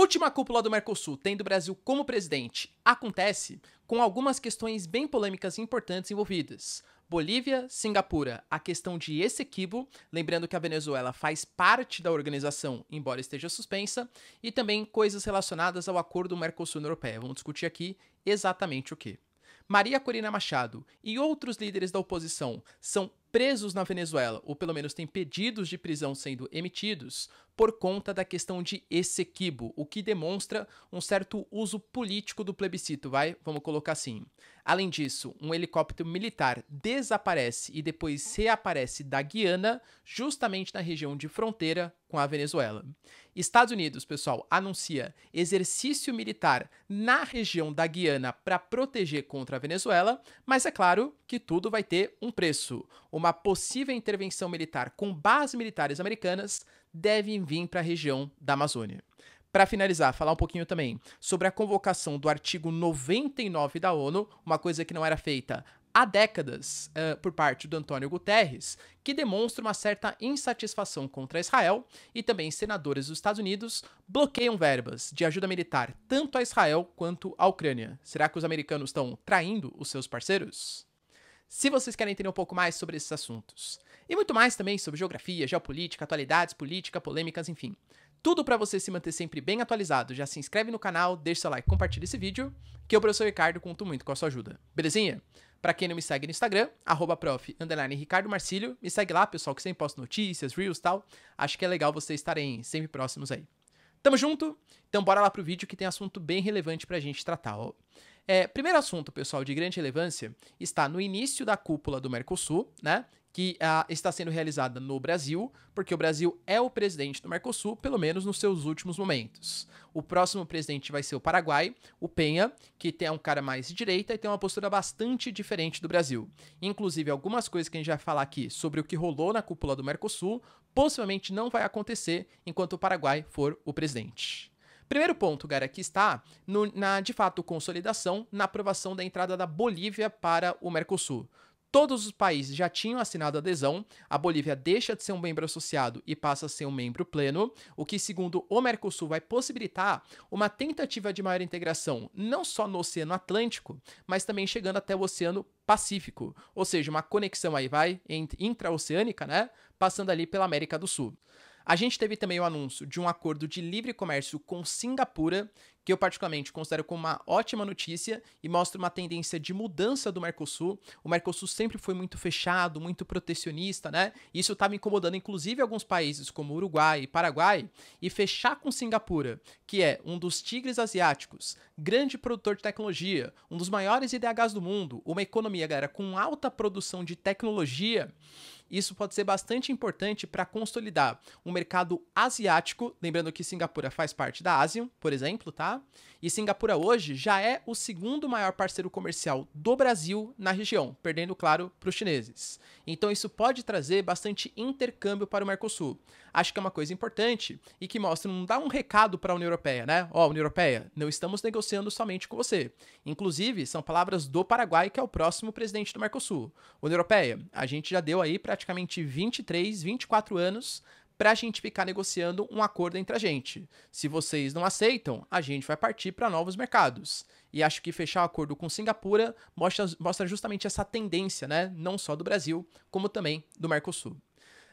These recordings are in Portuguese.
Última cúpula do Mercosul, tendo o Brasil como presidente, acontece com algumas questões bem polêmicas e importantes envolvidas. Bolívia, Singapura, a questão de Essequibo, lembrando que a Venezuela faz parte da organização, embora esteja suspensa, e também coisas relacionadas ao acordo Mercosul Europeia. Vamos discutir aqui exatamente o que. Maria Corina Machado e outros líderes da oposição são presos na Venezuela, ou pelo menos têm pedidos de prisão sendo emitidos, por conta da questão de Essequibo, o que demonstra um certo uso político do plebiscito, vai? Vamos colocar assim. Além disso, um helicóptero militar desaparece e depois reaparece da Guiana, justamente na região de fronteira com a Venezuela. Estados Unidos, pessoal, anuncia exercício militar na região da Guiana para proteger contra a Venezuela, mas é claro que tudo vai ter um preço. Uma possível intervenção militar com bases militares americanas devem vir para a região da Amazônia. Para finalizar, falar um pouquinho também sobre a convocação do artigo 99 da ONU, uma coisa que não era feita há décadas uh, por parte do Antônio Guterres, que demonstra uma certa insatisfação contra Israel e também senadores dos Estados Unidos bloqueiam verbas de ajuda militar tanto a Israel quanto à Ucrânia. Será que os americanos estão traindo os seus parceiros? Se vocês querem entender um pouco mais sobre esses assuntos, e muito mais também sobre geografia, geopolítica, atualidades, política, polêmicas, enfim. Tudo para você se manter sempre bem atualizado. Já se inscreve no canal, deixa seu like, compartilha esse vídeo, que eu, professor Ricardo, conto muito com a sua ajuda. Belezinha? Para quem não me segue no Instagram, arroba prof, Ricardo Marcílio, me segue lá, pessoal, que sempre posto notícias, reels e tal. Acho que é legal vocês estarem sempre próximos aí. Tamo junto? Então bora lá pro vídeo que tem assunto bem relevante pra gente tratar, ó. É, primeiro assunto, pessoal, de grande relevância, está no início da cúpula do Mercosul, né? que ah, está sendo realizada no Brasil, porque o Brasil é o presidente do Mercosul, pelo menos nos seus últimos momentos. O próximo presidente vai ser o Paraguai, o Penha, que é um cara mais de direita e tem uma postura bastante diferente do Brasil. Inclusive, algumas coisas que a gente vai falar aqui sobre o que rolou na cúpula do Mercosul possivelmente não vai acontecer enquanto o Paraguai for o presidente. Primeiro ponto, cara, aqui está no, na, de fato, consolidação na aprovação da entrada da Bolívia para o Mercosul. Todos os países já tinham assinado adesão, a Bolívia deixa de ser um membro associado e passa a ser um membro pleno, o que, segundo o Mercosul, vai possibilitar uma tentativa de maior integração, não só no Oceano Atlântico, mas também chegando até o Oceano Pacífico, ou seja, uma conexão aí vai intraoceânica, né? Passando ali pela América do Sul. A gente teve também o anúncio de um acordo de livre comércio com Singapura, que eu particularmente considero como uma ótima notícia e mostra uma tendência de mudança do Mercosul. O Mercosul sempre foi muito fechado, muito protecionista, né? Isso tá estava incomodando inclusive alguns países como Uruguai e Paraguai, e fechar com Singapura, que é um dos tigres asiáticos, grande produtor de tecnologia, um dos maiores IDHs do mundo, uma economia, galera, com alta produção de tecnologia. Isso pode ser bastante importante para consolidar o um mercado asiático, lembrando que Singapura faz parte da Ásia, por exemplo, tá? E Singapura hoje já é o segundo maior parceiro comercial do Brasil na região, perdendo, claro, para os chineses. Então isso pode trazer bastante intercâmbio para o Mercosul acho que é uma coisa importante e que mostra, não dá um recado para a União Europeia, né? Ó, oh, União Europeia, não estamos negociando somente com você. Inclusive, são palavras do Paraguai, que é o próximo presidente do Mercosul. União Europeia, a gente já deu aí praticamente 23, 24 anos para a gente ficar negociando um acordo entre a gente. Se vocês não aceitam, a gente vai partir para novos mercados. E acho que fechar o acordo com Singapura mostra, mostra justamente essa tendência, né? Não só do Brasil, como também do Mercosul.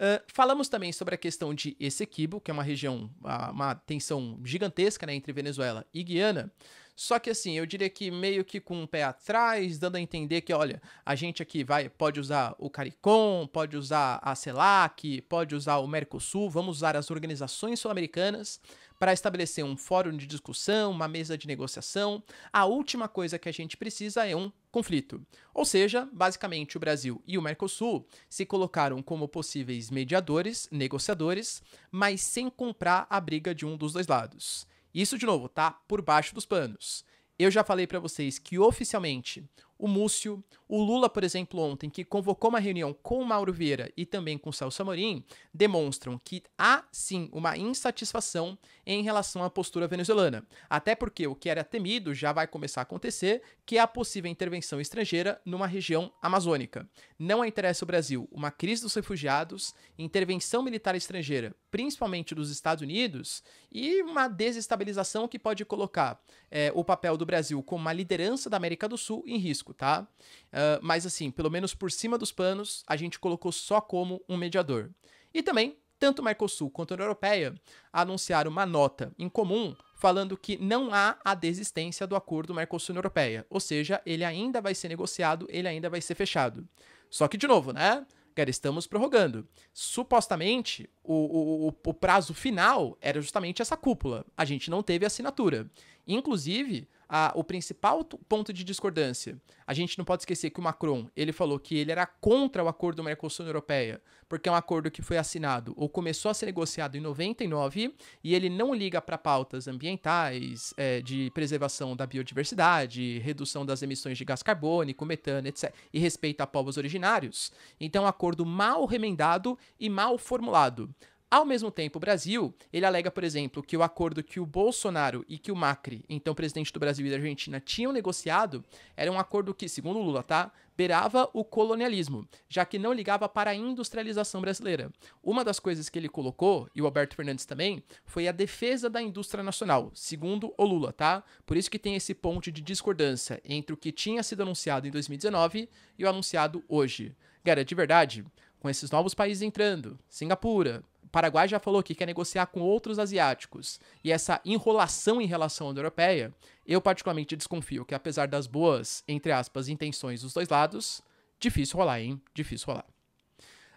Ah, falamos também sobre a questão de Esequibo, que é uma região, ah, uma tensão gigantesca né, entre Venezuela e Guiana. Só que assim, eu diria que meio que com um pé atrás, dando a entender que, olha, a gente aqui vai, pode usar o CARICOM, pode usar a CELAC, pode usar o Mercosul, vamos usar as organizações sul-americanas para estabelecer um fórum de discussão, uma mesa de negociação. A última coisa que a gente precisa é um conflito. Ou seja, basicamente o Brasil e o Mercosul se colocaram como possíveis mediadores, negociadores, mas sem comprar a briga de um dos dois lados. Isso de novo, tá por baixo dos panos. Eu já falei para vocês que oficialmente o Múcio, o Lula, por exemplo, ontem, que convocou uma reunião com o Mauro Vieira e também com o Celso Amorim, demonstram que há sim uma insatisfação em relação à postura venezuelana. Até porque o que era temido já vai começar a acontecer, que é a possível intervenção estrangeira numa região amazônica. Não interessa o Brasil uma crise dos refugiados, intervenção militar estrangeira, principalmente dos Estados Unidos, e uma desestabilização que pode colocar é, o papel do Brasil como uma liderança da América do Sul em risco tá? Uh, mas assim, pelo menos por cima dos panos, a gente colocou só como um mediador. E também, tanto o Mercosul quanto a União Europeia anunciaram uma nota em comum falando que não há a desistência do acordo Mercosul-União Europeia, ou seja, ele ainda vai ser negociado, ele ainda vai ser fechado. Só que, de novo, né? Cara, estamos prorrogando. Supostamente, o, o, o prazo final era justamente essa cúpula. A gente não teve assinatura. Inclusive, a, o principal ponto de discordância. A gente não pode esquecer que o Macron ele falou que ele era contra o acordo Mercosul Europeia, porque é um acordo que foi assinado ou começou a ser negociado em 99 e ele não liga para pautas ambientais, é, de preservação da biodiversidade, redução das emissões de gás carbônico, metano, etc. E respeita a povos originários. Então, é um acordo mal remendado e mal formulado. Ao mesmo tempo, o Brasil, ele alega, por exemplo, que o acordo que o Bolsonaro e que o Macri, então presidente do Brasil e da Argentina, tinham negociado era um acordo que, segundo Lula, tá, beirava o colonialismo, já que não ligava para a industrialização brasileira. Uma das coisas que ele colocou, e o Alberto Fernandes também, foi a defesa da indústria nacional, segundo o Lula, tá? Por isso que tem esse ponto de discordância entre o que tinha sido anunciado em 2019 e o anunciado hoje. Cara, de verdade, com esses novos países entrando, Singapura, Paraguai já falou que quer negociar com outros asiáticos. E essa enrolação em relação à União Europeia, eu particularmente desconfio que, apesar das boas, entre aspas, intenções dos dois lados, difícil rolar, hein? Difícil rolar.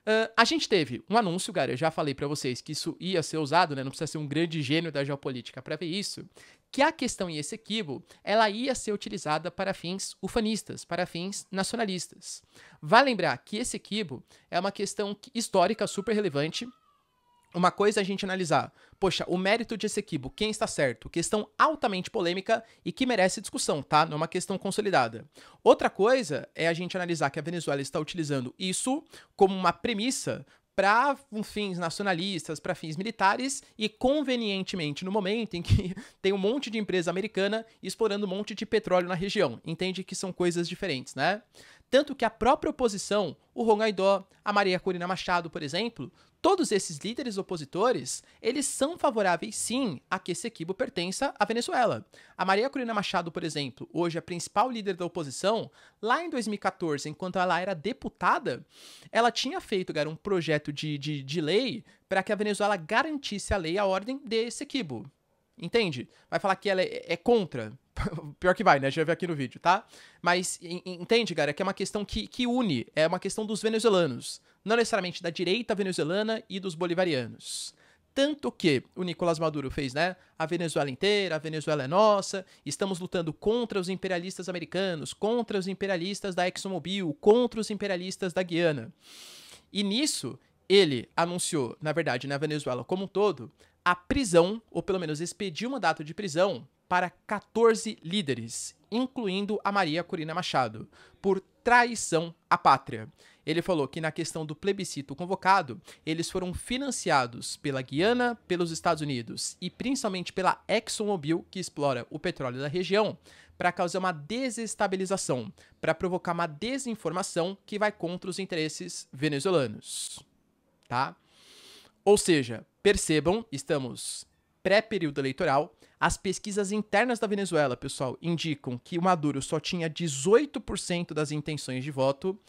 Uh, a gente teve um anúncio, cara, eu já falei para vocês que isso ia ser usado, né? Não precisa ser um grande gênio da geopolítica para ver isso. Que a questão e esse equívoco, ela ia ser utilizada para fins ufanistas, para fins nacionalistas. Vale lembrar que esse equívoco é uma questão histórica super relevante uma coisa é a gente analisar, poxa, o mérito desse equipo, quem está certo? Questão altamente polêmica e que merece discussão, tá? Não é uma questão consolidada. Outra coisa é a gente analisar que a Venezuela está utilizando isso como uma premissa para fins nacionalistas, para fins militares e convenientemente no momento em que tem um monte de empresa americana explorando um monte de petróleo na região. Entende que são coisas diferentes, né? Tanto que a própria oposição, o Ron Guaidó, a Maria Corina Machado, por exemplo, Todos esses líderes opositores, eles são favoráveis sim a que esse equipo pertença à Venezuela. A Maria Corina Machado, por exemplo, hoje a é principal líder da oposição, lá em 2014, enquanto ela era deputada, ela tinha feito, cara, um projeto de, de, de lei para que a Venezuela garantisse a lei e a ordem desse equipo. Entende? Vai falar que ela é, é contra. Pior que vai, né? Já vi aqui no vídeo, tá? Mas entende, cara, que é uma questão que, que une, é uma questão dos venezuelanos não necessariamente da direita venezuelana e dos bolivarianos. Tanto que o Nicolás Maduro fez, né? A Venezuela inteira, a Venezuela é nossa, estamos lutando contra os imperialistas americanos, contra os imperialistas da ExxonMobil, contra os imperialistas da Guiana. E nisso, ele anunciou, na verdade, na Venezuela como um todo, a prisão, ou pelo menos expediu um mandato de prisão para 14 líderes, incluindo a Maria Corina Machado, por traição à pátria. Ele falou que na questão do plebiscito convocado, eles foram financiados pela Guiana, pelos Estados Unidos e principalmente pela ExxonMobil, que explora o petróleo da região, para causar uma desestabilização, para provocar uma desinformação que vai contra os interesses venezuelanos. Tá? Ou seja, percebam, estamos pré-período eleitoral. As pesquisas internas da Venezuela, pessoal, indicam que o Maduro só tinha 18% das intenções de voto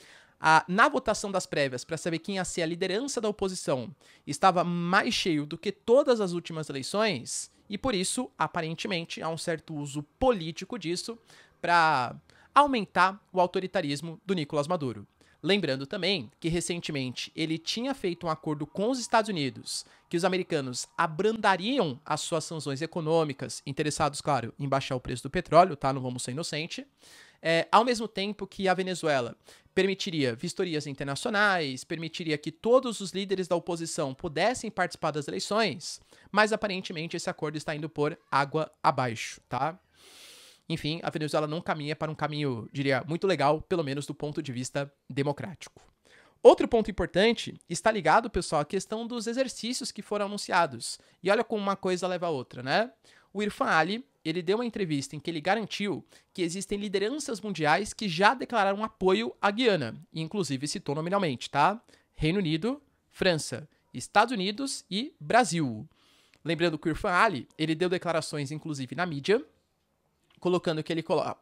a, na votação das prévias para saber quem ia ser a liderança da oposição estava mais cheio do que todas as últimas eleições, e por isso, aparentemente, há um certo uso político disso para aumentar o autoritarismo do Nicolás Maduro. Lembrando também que recentemente ele tinha feito um acordo com os Estados Unidos que os americanos abrandariam as suas sanções econômicas, interessados, claro, em baixar o preço do petróleo, tá? Não vamos ser inocente é, ao mesmo tempo que a Venezuela permitiria vistorias internacionais, permitiria que todos os líderes da oposição pudessem participar das eleições, mas aparentemente esse acordo está indo por água abaixo, tá? Enfim, a Venezuela não caminha para um caminho, diria, muito legal, pelo menos do ponto de vista democrático. Outro ponto importante está ligado, pessoal, à questão dos exercícios que foram anunciados. E olha como uma coisa leva a outra, né? O Irfan Ali ele deu uma entrevista em que ele garantiu que existem lideranças mundiais que já declararam apoio à Guiana, e inclusive citou nominalmente, tá? Reino Unido, França, Estados Unidos e Brasil. Lembrando que o Irfan Ali, ele deu declarações inclusive na mídia, colocando que ele coloca, ah,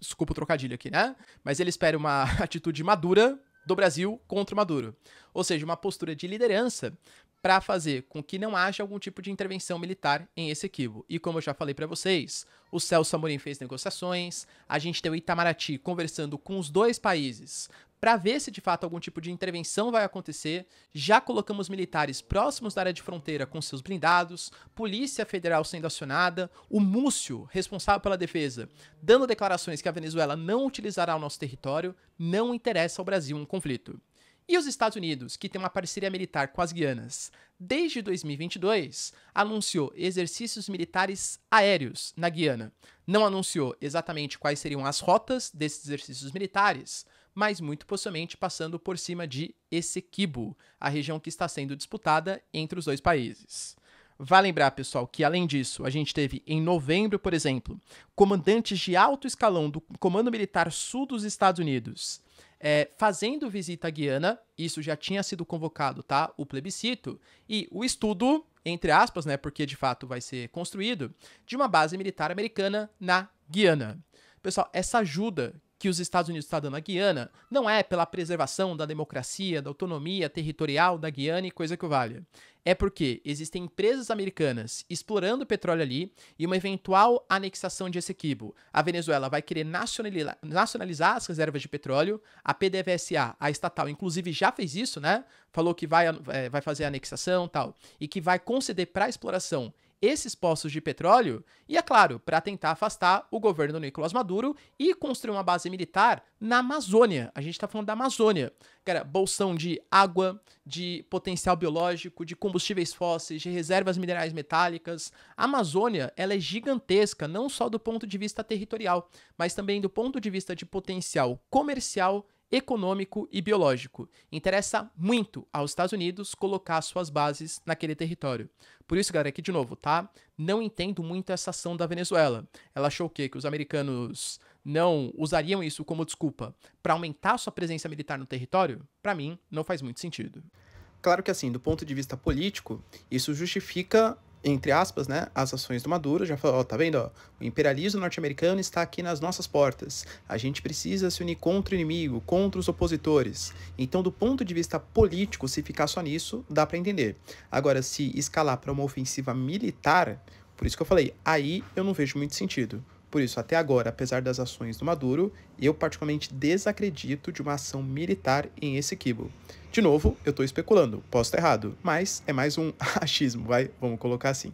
desculpa o trocadilho aqui, né? Mas ele espera uma atitude madura do Brasil contra o Maduro. Ou seja, uma postura de liderança para fazer com que não haja algum tipo de intervenção militar em esse equívoco. E como eu já falei para vocês, o Celso Amorim fez negociações, a gente tem o Itamaraty conversando com os dois países para ver se de fato algum tipo de intervenção vai acontecer. Já colocamos militares próximos da área de fronteira com seus blindados, Polícia Federal sendo acionada, o Múcio, responsável pela defesa, dando declarações que a Venezuela não utilizará o nosso território, não interessa ao Brasil um conflito. E os Estados Unidos, que tem uma parceria militar com as Guianas desde 2022, anunciou exercícios militares aéreos na Guiana. Não anunciou exatamente quais seriam as rotas desses exercícios militares, mas muito possivelmente passando por cima de Essequibo, a região que está sendo disputada entre os dois países. Vale lembrar, pessoal, que além disso, a gente teve em novembro, por exemplo, comandantes de alto escalão do Comando Militar Sul dos Estados Unidos é, fazendo visita à Guiana, isso já tinha sido convocado, tá? O plebiscito, e o estudo, entre aspas, né? Porque de fato vai ser construído, de uma base militar americana na Guiana. Pessoal, essa ajuda que os Estados Unidos está dando à Guiana não é pela preservação da democracia, da autonomia territorial da Guiana e coisa que valha. É porque existem empresas americanas explorando petróleo ali e uma eventual anexação de Essequibo. A Venezuela vai querer nacionalizar as reservas de petróleo. A PDVSA, a estatal, inclusive já fez isso, né? Falou que vai, é, vai fazer a anexação tal. E que vai conceder para exploração esses poços de petróleo e, é claro, para tentar afastar o governo do Nicolás Maduro e construir uma base militar na Amazônia. A gente está falando da Amazônia. Cara, bolsão de água, de potencial biológico, de combustíveis fósseis, de reservas minerais metálicas. A Amazônia, ela é gigantesca, não só do ponto de vista territorial, mas também do ponto de vista de potencial comercial econômico e biológico. Interessa muito aos Estados Unidos colocar suas bases naquele território. Por isso, galera, aqui de novo, tá? Não entendo muito essa ação da Venezuela. Ela achou o quê? Que os americanos não usariam isso como desculpa para aumentar sua presença militar no território? Para mim, não faz muito sentido. Claro que assim, do ponto de vista político, isso justifica entre aspas, né, as ações do Maduro, já falou, ó, tá vendo, ó, o imperialismo norte-americano está aqui nas nossas portas. A gente precisa se unir contra o inimigo, contra os opositores. Então, do ponto de vista político, se ficar só nisso, dá para entender. Agora, se escalar para uma ofensiva militar, por isso que eu falei, aí eu não vejo muito sentido. Por isso, até agora, apesar das ações do Maduro, eu particularmente desacredito de uma ação militar em esse Essequibo. De novo, eu estou especulando, posso estar errado, mas é mais um achismo, vai, vamos colocar assim.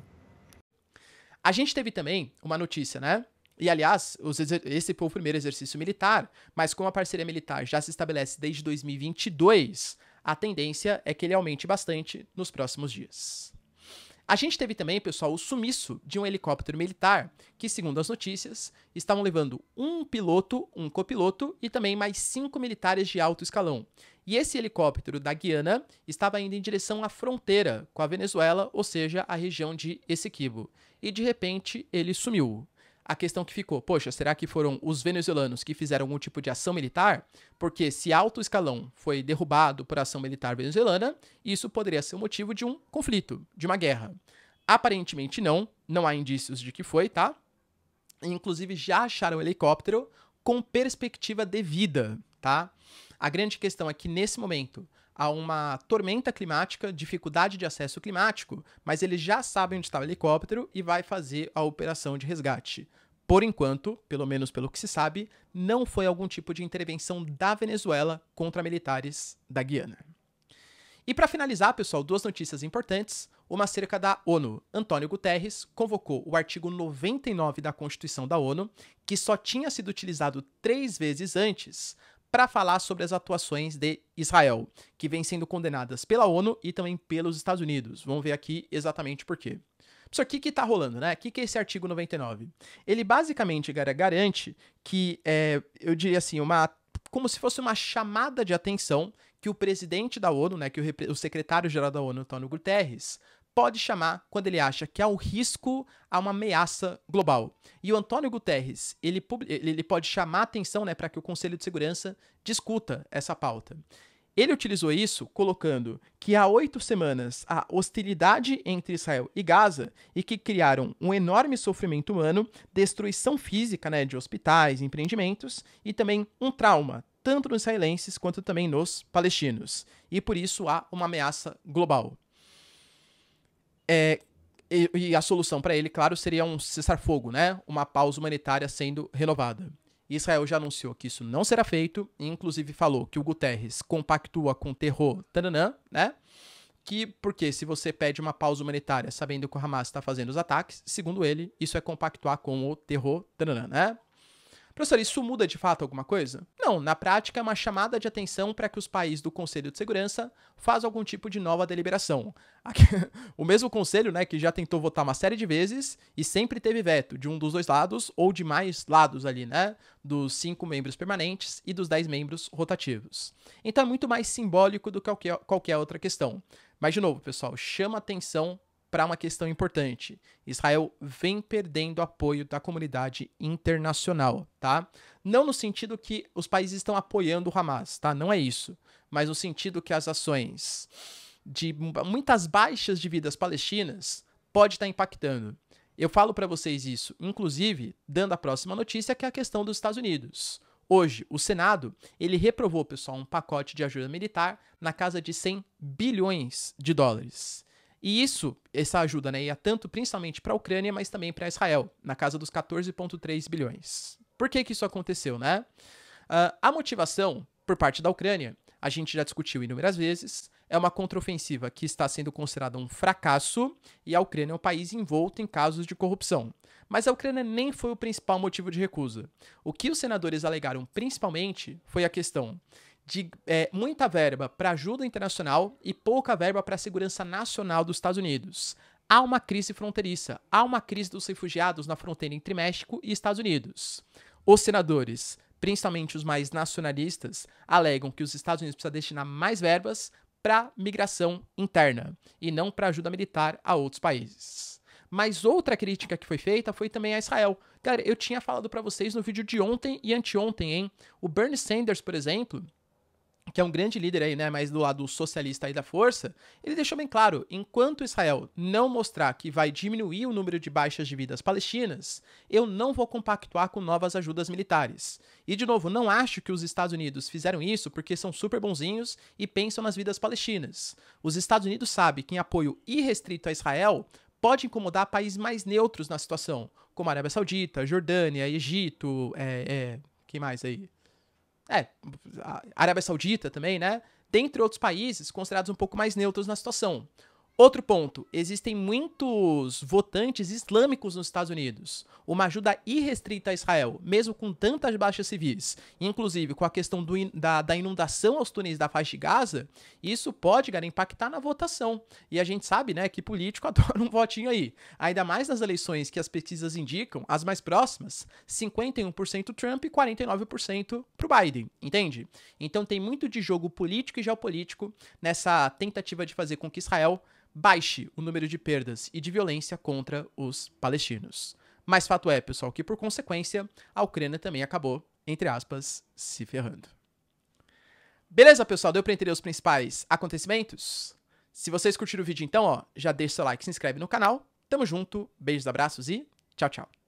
A gente teve também uma notícia, né? E aliás, esse foi o primeiro exercício militar, mas como a parceria militar já se estabelece desde 2022, a tendência é que ele aumente bastante nos próximos dias. A gente teve também, pessoal, o sumiço de um helicóptero militar, que, segundo as notícias, estavam levando um piloto, um copiloto e também mais cinco militares de alto escalão. E esse helicóptero da Guiana estava indo em direção à fronteira com a Venezuela, ou seja, a região de Esequibo. E de repente ele sumiu a questão que ficou, poxa, será que foram os venezuelanos que fizeram algum tipo de ação militar? Porque se alto escalão foi derrubado por ação militar venezuelana, isso poderia ser o motivo de um conflito, de uma guerra. Aparentemente não, não há indícios de que foi, tá? Inclusive já acharam o helicóptero com perspectiva de vida, tá? A grande questão é que nesse momento a uma tormenta climática, dificuldade de acesso climático, mas eles já sabem onde está o helicóptero e vai fazer a operação de resgate. Por enquanto, pelo menos pelo que se sabe, não foi algum tipo de intervenção da Venezuela contra militares da Guiana. E para finalizar, pessoal, duas notícias importantes. Uma cerca da ONU. Antônio Guterres convocou o artigo 99 da Constituição da ONU, que só tinha sido utilizado três vezes antes, para falar sobre as atuações de Israel, que vem sendo condenadas pela ONU e também pelos Estados Unidos. Vamos ver aqui exatamente por quê. Isso o que está rolando, né? O que, que é esse artigo 99? Ele basicamente garante que, é, eu diria assim, uma como se fosse uma chamada de atenção que o presidente da ONU, né, que o, o secretário-geral da ONU, Antônio Guterres, pode chamar quando ele acha que há um risco a uma ameaça global. E o Antônio Guterres, ele, ele pode chamar atenção né, para que o Conselho de Segurança discuta essa pauta. Ele utilizou isso colocando que há oito semanas a hostilidade entre Israel e Gaza e que criaram um enorme sofrimento humano, destruição física né, de hospitais, empreendimentos e também um trauma, tanto nos israelenses quanto também nos palestinos. E por isso há uma ameaça global. É, e, e, a solução para ele, claro, seria um cessar-fogo, né? Uma pausa humanitária sendo renovada. Israel já anunciou que isso não será feito, e inclusive falou que o Guterres compactua com o terror, tananã, né? Que, porque se você pede uma pausa humanitária sabendo que o Hamas está fazendo os ataques, segundo ele, isso é compactuar com o terror, tananã, né? Professor, isso muda de fato alguma coisa? Não, na prática é uma chamada de atenção para que os países do Conselho de Segurança façam algum tipo de nova deliberação. Aqui, o mesmo conselho, né, que já tentou votar uma série de vezes e sempre teve veto de um dos dois lados ou de mais lados ali, né, dos cinco membros permanentes e dos dez membros rotativos. Então é muito mais simbólico do que qualquer, qualquer outra questão. Mas de novo, pessoal, chama atenção para uma questão importante. Israel vem perdendo apoio da comunidade internacional, tá? Não no sentido que os países estão apoiando o Hamas, tá? Não é isso, mas no sentido que as ações de muitas baixas de vidas palestinas pode estar tá impactando. Eu falo para vocês isso, inclusive dando a próxima notícia que é a questão dos Estados Unidos. Hoje, o Senado, ele reprovou, pessoal, um pacote de ajuda militar na casa de 100 bilhões de dólares. E isso, essa ajuda, né, ia tanto principalmente para a Ucrânia, mas também para Israel, na casa dos 14,3 bilhões. Por que, que isso aconteceu, né? Uh, a motivação por parte da Ucrânia, a gente já discutiu inúmeras vezes, é uma contraofensiva que está sendo considerada um fracasso e a Ucrânia é um país envolto em casos de corrupção. Mas a Ucrânia nem foi o principal motivo de recusa. O que os senadores alegaram principalmente foi a questão de é, muita verba para ajuda internacional e pouca verba para a segurança nacional dos Estados Unidos. Há uma crise fronteiriça, há uma crise dos refugiados na fronteira entre México e Estados Unidos. Os senadores, principalmente os mais nacionalistas, alegam que os Estados Unidos precisam destinar mais verbas para migração interna e não para ajuda militar a outros países. Mas outra crítica que foi feita foi também a Israel. Cara, eu tinha falado para vocês no vídeo de ontem e anteontem, hein? O Bernie Sanders, por exemplo, que é um grande líder aí, né, mas do lado socialista aí da força, ele deixou bem claro, enquanto Israel não mostrar que vai diminuir o número de baixas de vidas palestinas, eu não vou compactuar com novas ajudas militares. E de novo, não acho que os Estados Unidos fizeram isso porque são super bonzinhos e pensam nas vidas palestinas. Os Estados Unidos sabem que em apoio irrestrito a Israel pode incomodar países mais neutros na situação, como a Arábia Saudita, Jordânia, Egito, é, é, quem mais aí? é, Arábia Saudita também, né? Dentre outros países considerados um pouco mais neutros na situação. Outro ponto: existem muitos votantes islâmicos nos Estados Unidos. Uma ajuda irrestrita a Israel, mesmo com tantas baixas civis, inclusive com a questão do, da, da, inundação aos túneis da faixa de Gaza, isso pode cara, impactar na votação. E a gente sabe né, que político adora um votinho aí. Ainda mais nas eleições que as pesquisas indicam, as mais próximas: 51% Trump e 49% para o Biden, entende? Então tem muito de jogo político e geopolítico nessa tentativa de fazer com que Israel baixe o número de perdas e de violência contra os palestinos. Mas fato é, pessoal, que por consequência, a Ucrânia também acabou, entre aspas, se ferrando. Beleza, pessoal? Deu para entender os principais acontecimentos? Se vocês curtiram o vídeo, então, ó, já deixa seu like, se inscreve no canal. Tamo junto, beijos, abraços e tchau, tchau.